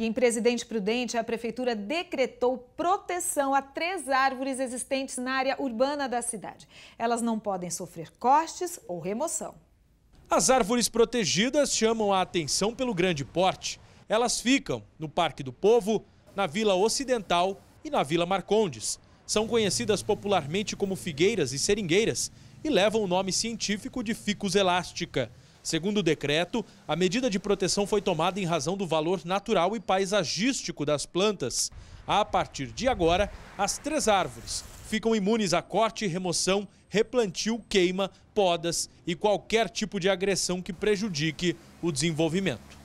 E em Presidente Prudente, a prefeitura decretou proteção a três árvores existentes na área urbana da cidade. Elas não podem sofrer cortes ou remoção. As árvores protegidas chamam a atenção pelo grande porte. Elas ficam no Parque do Povo, na Vila Ocidental e na Vila Marcondes. São conhecidas popularmente como figueiras e seringueiras e levam o nome científico de ficus elástica. Segundo o decreto, a medida de proteção foi tomada em razão do valor natural e paisagístico das plantas. A partir de agora, as três árvores ficam imunes a corte, remoção, replantio, queima, podas e qualquer tipo de agressão que prejudique o desenvolvimento.